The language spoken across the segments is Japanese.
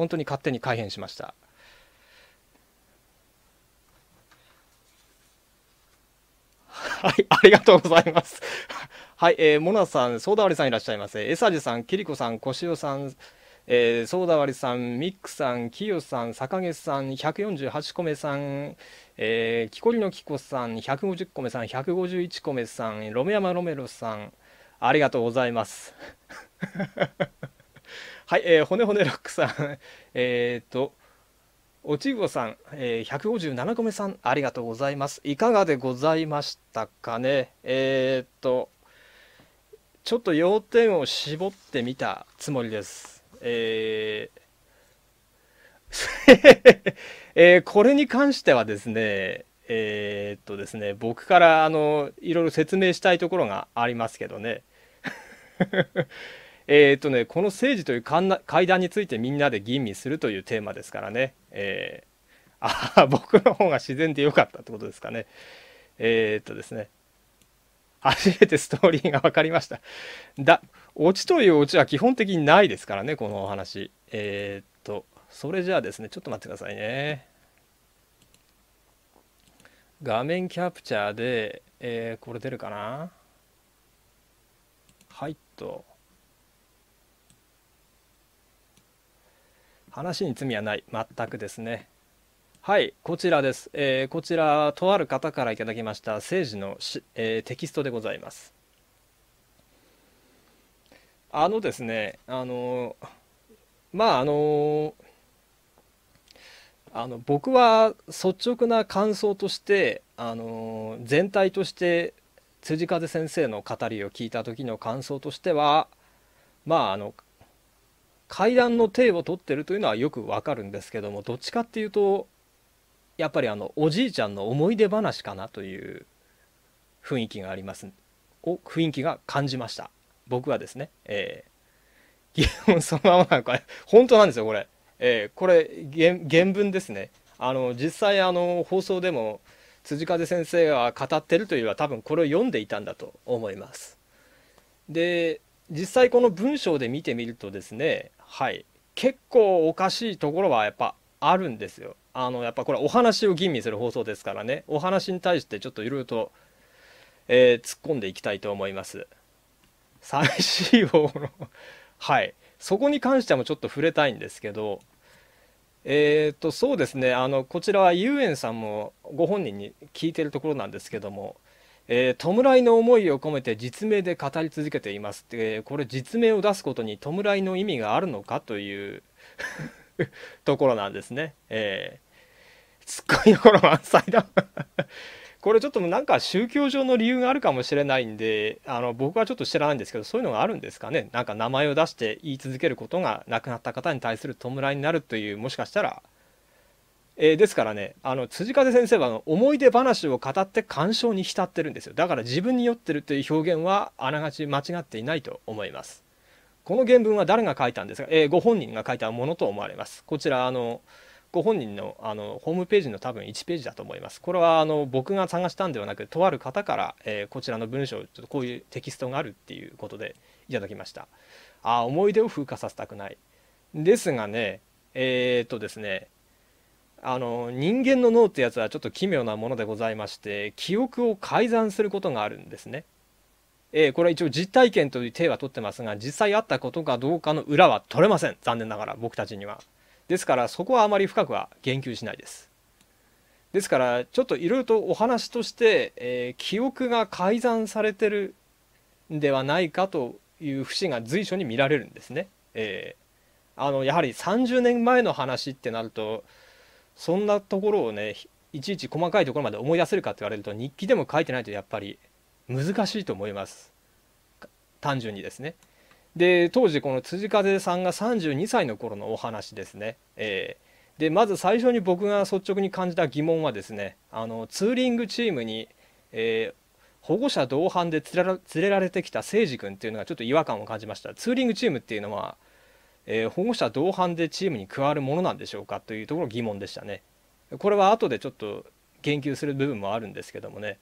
本当に勝手に改変しました。はい、ありがとうございます。はい、えー、モナさん、ソーダ割りさんいらっしゃいませ。エサジさん、キリコさん、コシオさん、えー、ソーダ割りさん、ミックさん、キヨさん、坂月さん、148個目さん、えー、キコリのキコさん、150個目さん、151個目さん、ロメヤマロメロさん、ありがとうございます。はい、えー、骨骨ロックさん、えっ、と、おちごさん、えー、157個目さん、ありがとうございます。いかがでございましたかね。えっ、と、ちょっと要点を絞ってみたつもりです。えー えー、これに関してはですね、えー、っとですね、僕からあのいろいろ説明したいところがありますけどね。えーとね、この政治という会談についてみんなで吟味するというテーマですからね、えー、あ 僕の方が自然でよかったってことですかね。えー、っとですね、初めてストーリーが分かりました。だ、オチというオチは基本的にないですからね、このお話。えー、っと、それじゃあですね、ちょっと待ってくださいね。画面キャプチャーで、えー、これ出るかなはいと。話に罪はない全くですねはいこちらです、えー、こちらとある方からいただきました政治のし、えー、テキストでございますあのですねあのまああのあの僕は率直な感想としてあの全体として辻風先生の語りを聞いた時の感想としてはまああの階段の体を取ってるというのはよくわかるんですけどもどっちかっていうとやっぱりあのおじいちゃんの思い出話かなという雰囲気がありますを雰囲気が感じました僕はですねえー、そのままなれか本当なんですよこれえー、これ原文ですねあの実際あの放送でも辻風先生が語ってるというよりは多分これを読んでいたんだと思いますで実際この文章で見てみるとですねはい結構おかしいところはやっぱあるんですよあのやっぱこれお話を吟味する放送ですからねお話に対してちょっといろいろと、えー、突っ込んでいきたいと思います最終用のはいそこに関してもちょっと触れたいんですけどえっ、ー、とそうですねあのこちらは遊園さんもご本人に聞いてるところなんですけどもえー、弔いの思いを込めて実名で語り続けていますって、えー、これ実名を出すことに弔いの意味があるのかという ところなんですね。えー、ツッコミどころ満載だ これちょっとなんか宗教上の理由があるかもしれないんであの僕はちょっと知らないんですけどそういうのがあるんですかねなんか名前を出して言い続けることが亡くなった方に対する弔いになるというもしかしたらえー、ですからねあの辻風先生は思い出話を語って鑑賞に浸ってるんですよだから自分に酔ってるという表現はあながち間違っていないと思いますこの原文は誰が書いたんですか、えー、ご本人が書いたものと思われますこちらあのご本人のあのホームページの多分1ページだと思います。これはあの僕が探したんではなく、とある方から、えー、こちらの文章、ちょっとこういうテキストがあるっていうことでいただきました。ああ、思い出を風化させたくない。ですがね、えー、っとですね、あの人間の脳ってやつはちょっと奇妙なものでございまして記憶を改ざんすることがあるんですね。えー、これは一応実体験という体は取ってますが実際あったことかどうかの裏は取れません残念ながら僕たちには。ですからそこはあまり深くは言及しないです。ですからちょっといろいろとお話として、えー、記憶が改ざんされてるんではないかという節が随所に見られるんですね。えー、あのやはり30年前の話ってなるとそんなところをねいちいち細かいところまで思い出せるかって言われると日記でも書いてないとやっぱり難しいと思います単純にですね。で当時この辻風さんが32歳の頃のお話ですね。えー、でまず最初に僕が率直に感じた疑問はですねあのツーリングチームに、えー、保護者同伴で連れられてきた誠司君っていうのがちょっと違和感を感じました。ツーリングチームっていうのはえー、保護者同伴でチームに加わるものなんでしょうかというところ疑問でしたね。これは後でちょっと言及する部分もあるんですけどもね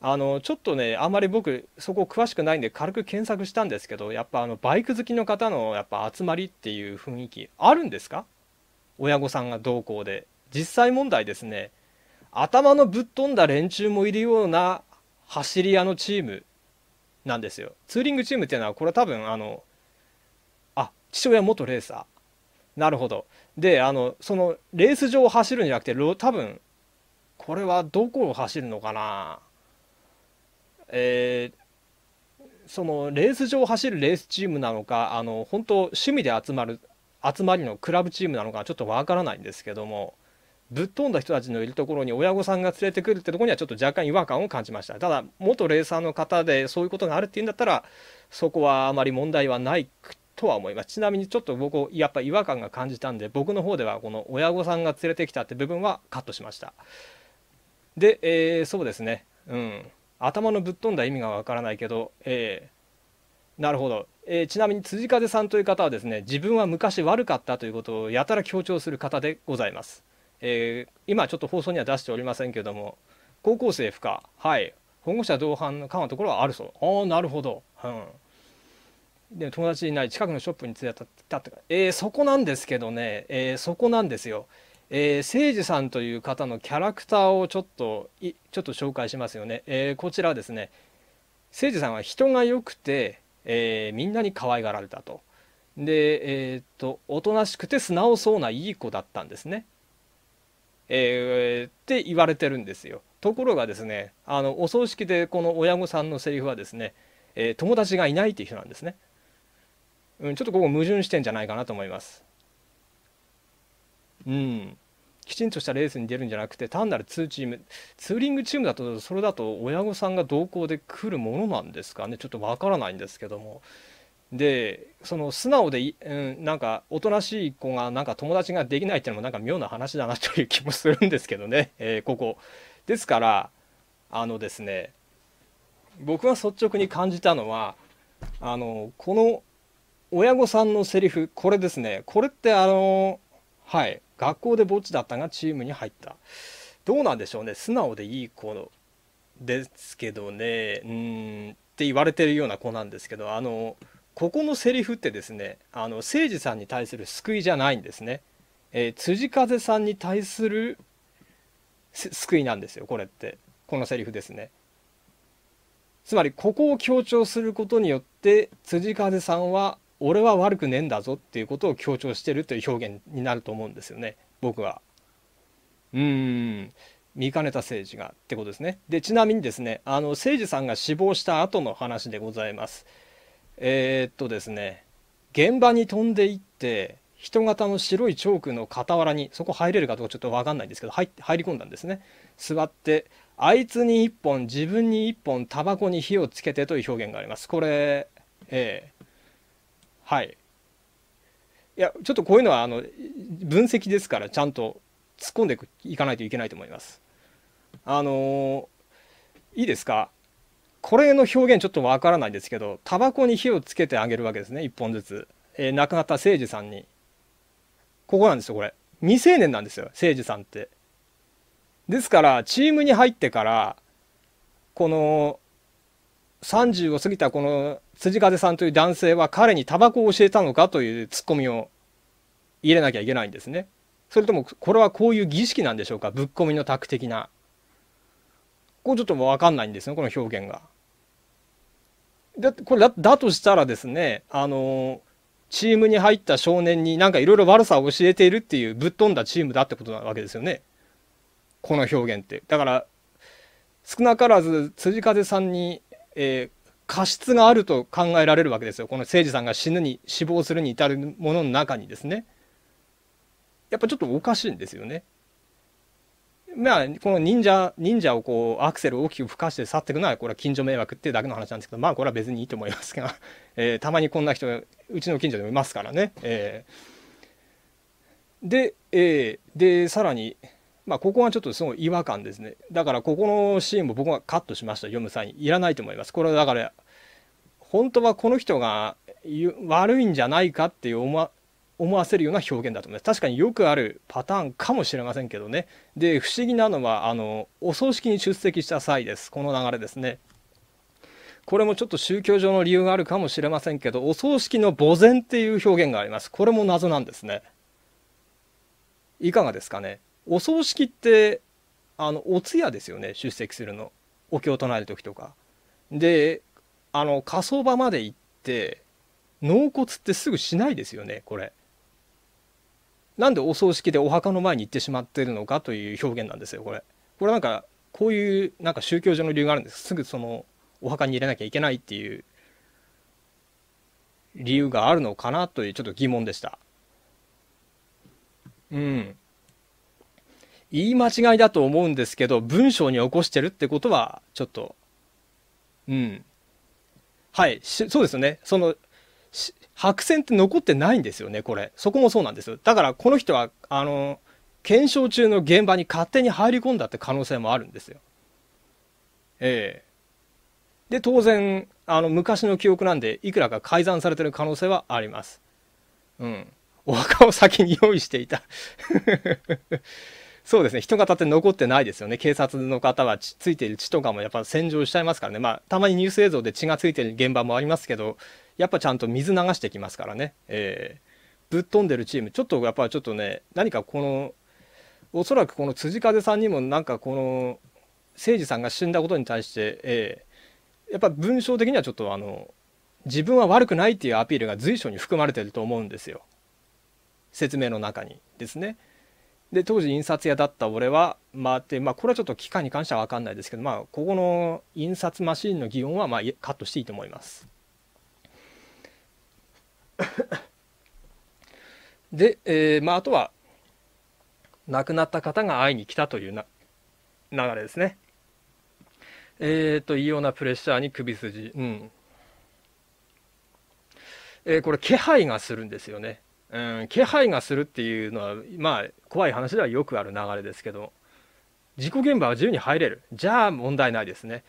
あのちょっとねあまり僕そこ詳しくないんで軽く検索したんですけどやっぱあのバイク好きの方のやっぱ集まりっていう雰囲気あるんですか親御さんが同行で実際問題ですね頭のぶっ飛んだ連中もいるような走り屋のチームなんですよツーリングチームっていうのはこれは多分あの父親元レーサーなるほどであのそのレース場を走るんじゃなくて多分これはどこを走るのかなえー、そのレース場を走るレースチームなのかあの本当趣味で集まる集まりのクラブチームなのかちょっとわからないんですけどもぶっ飛んだ人たちのいるところに親御さんが連れてくるってとこにはちょっと若干違和感を感じましたただ元レーサーの方でそういうことがあるっていうんだったらそこはあまり問題はないくとは思いますちなみにちょっと僕やっぱ違和感が感じたんで僕の方ではこの親御さんが連れてきたって部分はカットしましたで、えー、そうですねうん頭のぶっ飛んだ意味がわからないけど、えー、なるほど、えー、ちなみに辻風さんという方はですね自分は昔悪かったということをやたら強調する方でございます、えー、今ちょっと放送には出しておりませんけども高校生不可はい保護者同伴の課のところはあるそうああなるほどうんで友達いない近くのショップに連れてったってえー、そこなんですけどね、えー、そこなんですよ。えー、誠司さんという方のキャラクターをちょっといちょっと紹介しますよね。えー、こちらですね誠司さんは人が良くて、えー、みんなに可愛がられたと。でえー、っとおとなしくて素直そうないい子だったんですね。えー、って言われてるんですよ。ところがですねあのお葬式でこの親御さんのセリフはですね、え友達がいないっていう人なんですね。うん、ちょっとここ矛盾してんじゃないかなと思います。うん、きちんとしたレースに出るんじゃなくて単なるツーチームツーリングチームだとそれだと親御さんが同行で来るものなんですかねちょっとわからないんですけどもでその素直で、うん、なんかおとなしい子がなんか友達ができないっていうのもなんか妙な話だなという気もするんですけどね、えー、ここですからあのですね僕が率直に感じたのはあのこの親御さんのセリフこれですねこれってあのはい学校でぼっちだったがチームに入ったどうなんでしょうね素直でいい子ですけどねうんって言われてるような子なんですけどあのここのセリフってですねあの誠司さんに対する救いじゃないんですね、えー、辻風さんに対する救いなんですよこれってこのセリフですねつまりここを強調することによって辻風さんは俺は悪くねえんだぞっていうことを強調してるという表現になると思うんですよね僕は。うーん見かねた政治がってことですね。でちなみにですねあの政治さんが死亡した後の話でございます。えー、っとですね現場に飛んでいって人型の白いチョークの傍らにそこ入れるかどうかちょっと分かんないんですけど入入り込んだんですね。座ってあいつに1本自分に1本タバコに火をつけてという表現があります。これ、ええはいいやちょっとこういうのはあの分析ですからちゃんと突っ込んでいかないといけないと思いますあのー、いいですかこれの表現ちょっとわからないですけどタバコに火をつけてあげるわけですね1本ずつ、えー、亡くなった誠司さんにここなんですよこれ未成年なんですよ誠司さんってですからチームに入ってからこの30を過ぎたこの辻風さんという男性は彼にタバコを教えたのかというツッコミを入れなきゃいけないんですね。それともこれはこういう儀式なんでしょうかぶっ込みの卓的な。こうちょっと分かんないんですねこの表現が。だこれだだとしたらですねあのチームに入った少年になんかいろいろ悪さを教えているっていうぶっ飛んだチームだってことなわけですよねこの表現って。だから少なからず辻風さんにえー、過失があると考えられるわけですよこの誠治さんが死ぬに死亡するに至るものの中にですねやっぱちょっとおかしいんですよね。まあ、この忍者忍者をこうアクセルを大きく吹かして去っていくのはこれは近所迷惑っていうだけの話なんですけどまあこれは別にいいと思いますが、えー、たまにこんな人うちの近所でもいますからね。えー、で、えー、でさらにまあ、ここがちょっとすごい違和感ですね。だからここのシーンも僕がカットしました。読む際に。いらないと思います。これはだから、本当はこの人が悪いんじゃないかっていう思わ思わせるような表現だと思います。確かによくあるパターンかもしれませんけどね。で、不思議なのは、あの、お葬式に出席した際です。この流れですね。これもちょっと宗教上の理由があるかもしれませんけど、お葬式の墓前っていう表現があります。これも謎なんですね。いかがですかね。お葬式ってあのお通夜ですよね出席するのお経を唱える時とかであの火葬場まで行って納骨ってすぐしないですよねこれなんでお葬式でお墓の前に行ってしまってるのかという表現なんですよこれこれなんかこういうなんか宗教上の理由があるんですすぐそのお墓に入れなきゃいけないっていう理由があるのかなというちょっと疑問でしたうん言い間違いだと思うんですけど、文章に起こしてるってことは、ちょっと、うん。はい、そうですよね。その、白線って残ってないんですよね、これ。そこもそうなんですだから、この人は、あの、検証中の現場に勝手に入り込んだって可能性もあるんですよ。ええで、当然、あの、昔の記憶なんで、いくらか改ざんされてる可能性はあります。うん。お墓を先に用意していたそうですね人型って残ってないですよね警察の方はついてる血とかもやっぱ洗浄しちゃいますからねまあたまにニュース映像で血がついてる現場もありますけどやっぱちゃんと水流してきますからね、えー、ぶっ飛んでるチームちょっとやっぱちょっとね何かこのおそらくこの辻風さんにもなんかこの誠司さんが死んだことに対して、えー、やっぱ文章的にはちょっとあの自分は悪くないっていうアピールが随所に含まれてると思うんですよ説明の中にですね。で当時印刷屋だった俺は回って、まあ、これはちょっと期間に関しては分かんないですけど、まあ、ここの印刷マシーンの擬音はまあカットしていいと思います。で、えーまあ、あとは亡くなった方が会いに来たというな流れですね。えっ、ー、と異様なプレッシャーに首筋、うんえー、これ気配がするんですよね。うん、気配がするっていうのはまあ怖い話ではよくある流れですけど事故現場は自由に入れるじゃあ問題ないですね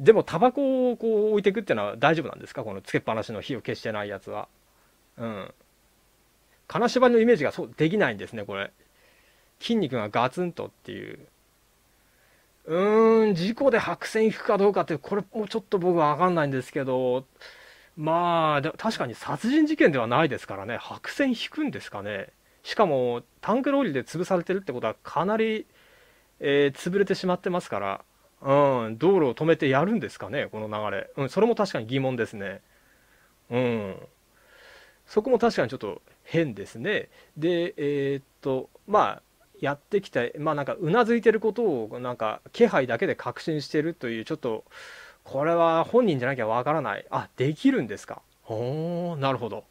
でもタバコをこう置いていくっていうのは大丈夫なんですかこのつけっぱなしの火を消してないやつはうん金縛りのイメージがそうできないんですねこれ筋肉がガツンとっていううーん事故で白線引くかどうかってこれもうちょっと僕は分かんないんですけどまあで確かに殺人事件ではないですからね白線引くんですかねしかもタンクローリーで潰されてるってことはかなり、えー、潰れてしまってますから、うん、道路を止めてやるんですかねこの流れ、うん、それも確かに疑問ですねうんそこも確かにちょっと変ですねでえー、っとまあやってきたまあなんかうなずいてることをなんか気配だけで確信してるというちょっとこれは本人じゃなきゃわからないあできるんですかおなるほど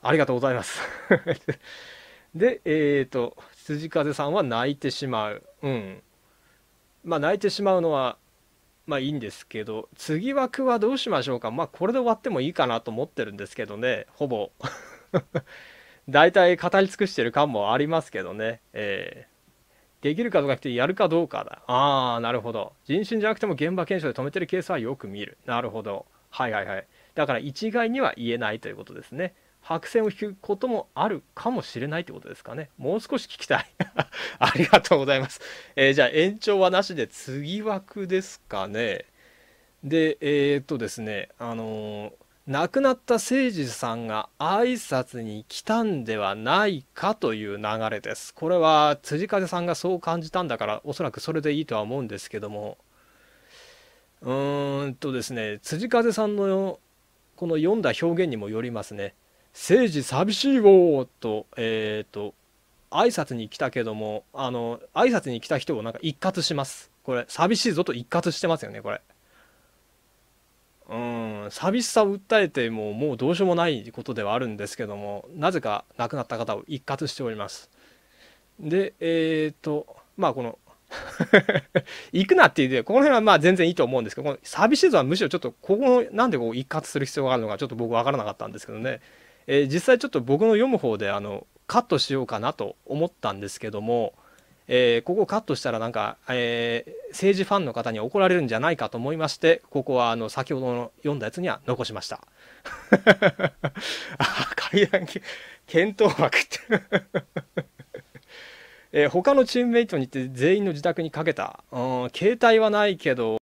ありがとうございます でえっ、ー、と辻風さんは泣いてしまううんまあ泣いてしまうのはまあいいんですけど次枠はどうしましょうかまあこれで終わってもいいかなと思ってるんですけどねほぼ 大体語り尽くしてる感もありますけどねえーできるかうかってやるかどうかだああなるほど人身じゃなくても現場検証で止めてるケースはよく見るなるほどはいはいはいだから一概には言えないということですね白線を引くこともあるかもしれないってことですかねもう少し聞きたい ありがとうございます、えー、じゃあ延長はなしで次枠ですかねでえー、っとですねあのー亡くなった誠司さんが挨拶に来たんではないかという流れですこれは辻風さんがそう感じたんだからおそらくそれでいいとは思うんですけどもうーんとですね辻風さんのこの読んだ表現にもよりますね「政治寂しいよ」とえっ、ー、と挨拶に来たけどもあの挨拶に来た人をなんか一括しますこれ寂しいぞと一括してますよねこれ。うん寂しさを訴えてももうどうしようもないことではあるんですけどもなぜか亡くなった方を一括しておりますでえっ、ー、とまあこの 行くなっていうでこの辺はまあ全然いいと思うんですけどこの寂しさはむしろちょっとここなんでこう一括する必要があるのかちょっと僕分からなかったんですけどね、えー、実際ちょっと僕の読む方であのカットしようかなと思ったんですけどもえー、ここをカットしたらなんか、えー、政治ファンの方に怒られるんじゃないかと思いまして、ここはあの先ほどの読んだやつには残しました。あ、階段検討枠って えー、他のチームメイトに行って全員の自宅にかけた。うん、携帯はないけど、